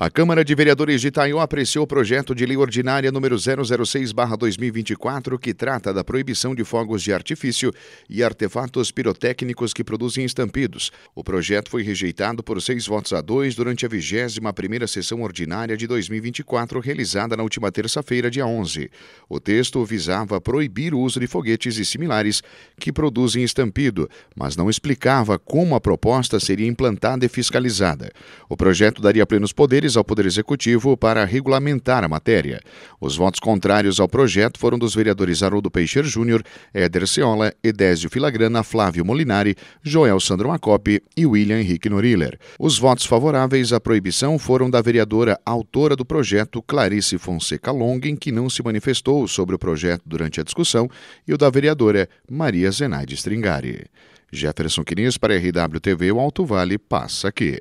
A Câmara de Vereadores de Itaió apreciou o projeto de lei ordinária número 006/2024 que trata da proibição de fogos de artifício e artefatos pirotécnicos que produzem estampidos. O projeto foi rejeitado por seis votos a dois durante a 21 sessão ordinária de 2024 realizada na última terça-feira, dia 11. O texto visava proibir o uso de foguetes e similares que produzem estampido, mas não explicava como a proposta seria implantada e fiscalizada. O projeto daria plenos poderes ao Poder Executivo para regulamentar a matéria. Os votos contrários ao projeto foram dos vereadores Haroldo Peixer Júnior, Éder Ceola, Edésio Filagrana, Flávio Molinari, Joel Sandro Macopi e William Henrique Noriller. Os votos favoráveis à proibição foram da vereadora autora do projeto, Clarice Fonseca Longen, que não se manifestou sobre o projeto durante a discussão, e o da vereadora Maria Zenaide Stringari. Jefferson Quiniz para RWTV, o Alto Vale passa aqui.